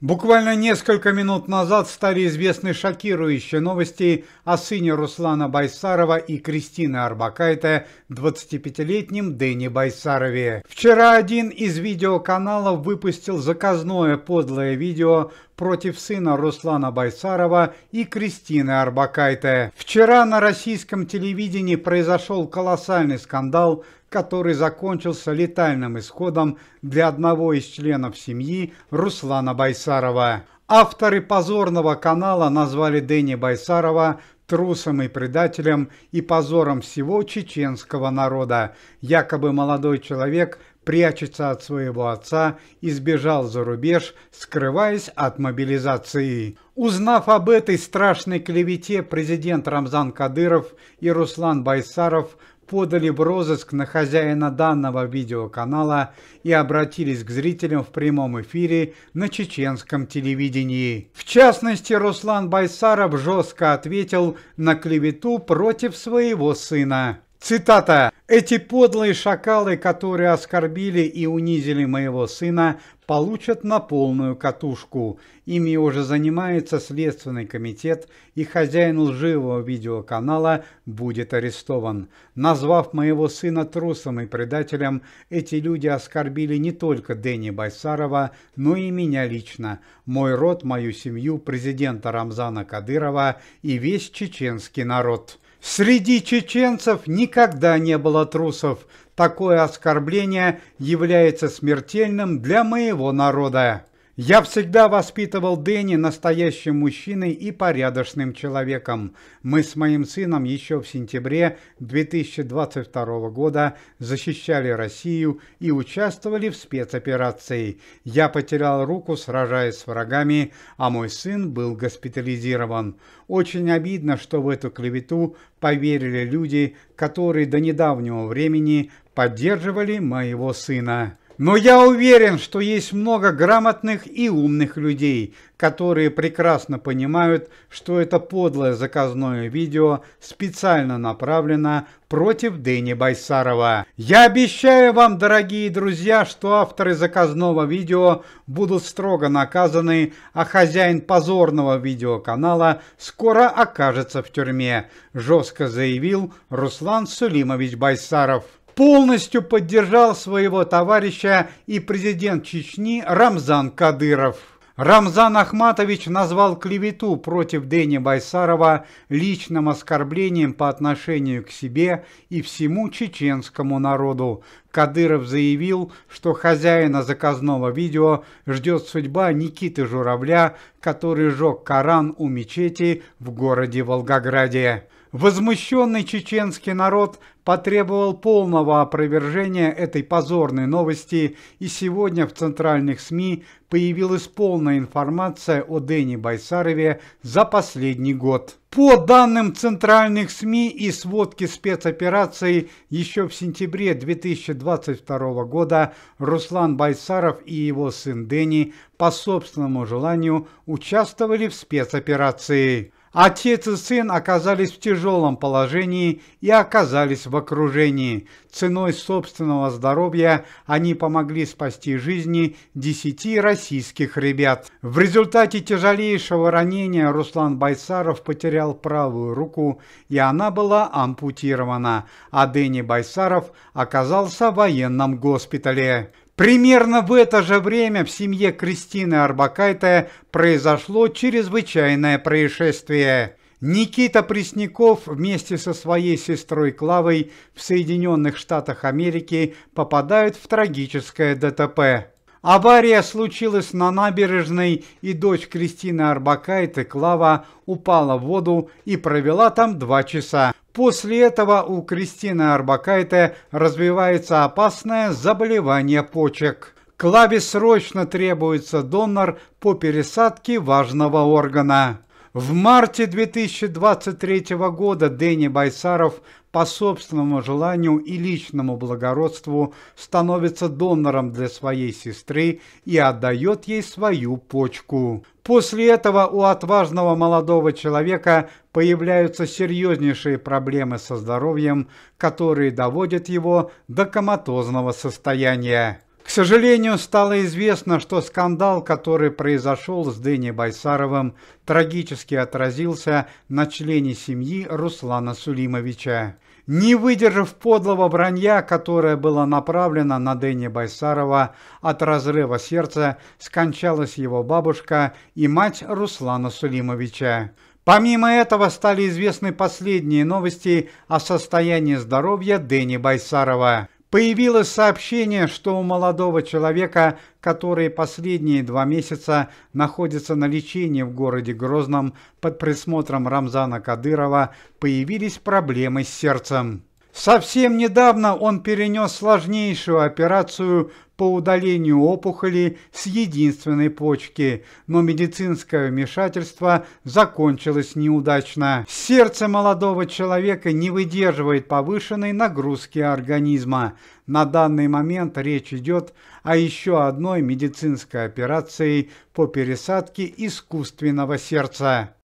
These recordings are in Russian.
Буквально несколько минут назад стали известны шокирующие новости о сыне Руслана Байсарова и Кристины Арбакайте, 25-летнем Дэне Байсарове. Вчера один из видеоканалов выпустил заказное подлое видео, против сына Руслана Байсарова и Кристины Арбакайте. Вчера на российском телевидении произошел колоссальный скандал, который закончился летальным исходом для одного из членов семьи Руслана Байсарова. Авторы позорного канала назвали Дэнни Байсарова трусом и предателем и позором всего чеченского народа. Якобы молодой человек прячется от своего отца и сбежал за рубеж, скрываясь от мобилизации. Узнав об этой страшной клевете, президент Рамзан Кадыров и Руслан Байсаров подали в розыск на хозяина данного видеоканала и обратились к зрителям в прямом эфире на чеченском телевидении. В частности, Руслан Байсаров жестко ответил на клевету против своего сына. Цитата. «Эти подлые шакалы, которые оскорбили и унизили моего сына, получат на полную катушку. Ими уже занимается Следственный комитет, и хозяин лживого видеоканала будет арестован. Назвав моего сына трусом и предателем, эти люди оскорбили не только Дэнни Байсарова, но и меня лично, мой род, мою семью, президента Рамзана Кадырова и весь чеченский народ». Среди чеченцев никогда не было трусов. Такое оскорбление является смертельным для моего народа. Я всегда воспитывал Дэнни настоящим мужчиной и порядочным человеком. Мы с моим сыном еще в сентябре 2022 года защищали Россию и участвовали в спецоперации. Я потерял руку, сражаясь с врагами, а мой сын был госпитализирован. Очень обидно, что в эту клевету поверили люди, которые до недавнего времени поддерживали моего сына. Но я уверен, что есть много грамотных и умных людей, которые прекрасно понимают, что это подлое заказное видео специально направлено против Дэни Байсарова. Я обещаю вам, дорогие друзья, что авторы заказного видео будут строго наказаны, а хозяин позорного видеоканала скоро окажется в тюрьме, жестко заявил Руслан Сулимович Байсаров полностью поддержал своего товарища и президент Чечни Рамзан Кадыров. Рамзан Ахматович назвал клевету против Дэни Байсарова личным оскорблением по отношению к себе и всему чеченскому народу. Кадыров заявил, что хозяина заказного видео ждет судьба Никиты Журавля, который сжег Коран у мечети в городе Волгограде. Возмущенный чеченский народ потребовал полного опровержения этой позорной новости, и сегодня в центральных СМИ появилась полная информация о Дэне Байсарове за последний год. По данным центральных СМИ и сводки спецопераций, еще в сентябре 2022 года Руслан Байсаров и его сын Дэни по собственному желанию участвовали в спецоперации. Отец и сын оказались в тяжелом положении и оказались в окружении. Ценой собственного здоровья они помогли спасти жизни десяти российских ребят. В результате тяжелейшего ранения Руслан Байсаров потерял правую руку, и она была ампутирована, а Дени Байсаров оказался в военном госпитале. Примерно в это же время в семье Кристины Арбакайте произошло чрезвычайное происшествие. Никита Пресняков вместе со своей сестрой Клавой в Соединенных Штатах Америки попадают в трагическое ДТП. Авария случилась на набережной, и дочь Кристины Арбакайте, Клава, упала в воду и провела там два часа, После этого у Кристины Арбакайте развивается опасное заболевание почек. Клаве срочно требуется донор по пересадке важного органа. В марте 2023 года Дэнни Байсаров по собственному желанию и личному благородству становится донором для своей сестры и отдает ей свою почку. После этого у отважного молодого человека появляются серьезнейшие проблемы со здоровьем, которые доводят его до коматозного состояния сожалению, стало известно, что скандал, который произошел с Дэнни Байсаровым, трагически отразился на члене семьи Руслана Сулимовича. Не выдержав подлого бронья, которое было направлено на Дэнни Байсарова от разрыва сердца, скончалась его бабушка и мать Руслана Сулимовича. Помимо этого стали известны последние новости о состоянии здоровья Дэни Байсарова. Появилось сообщение, что у молодого человека, который последние два месяца находится на лечении в городе Грозном под присмотром Рамзана Кадырова, появились проблемы с сердцем. Совсем недавно он перенес сложнейшую операцию по удалению опухоли с единственной почки, но медицинское вмешательство закончилось неудачно. Сердце молодого человека не выдерживает повышенной нагрузки организма. На данный момент речь идет о еще одной медицинской операции по пересадке искусственного сердца.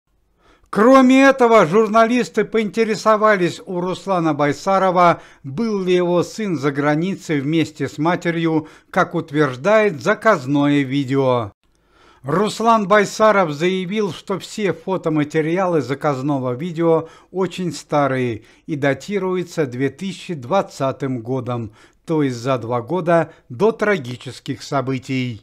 Кроме этого, журналисты поинтересовались у Руслана Байсарова, был ли его сын за границей вместе с матерью, как утверждает заказное видео. Руслан Байсаров заявил, что все фотоматериалы заказного видео очень старые и датируются 2020 годом, то есть за два года до трагических событий.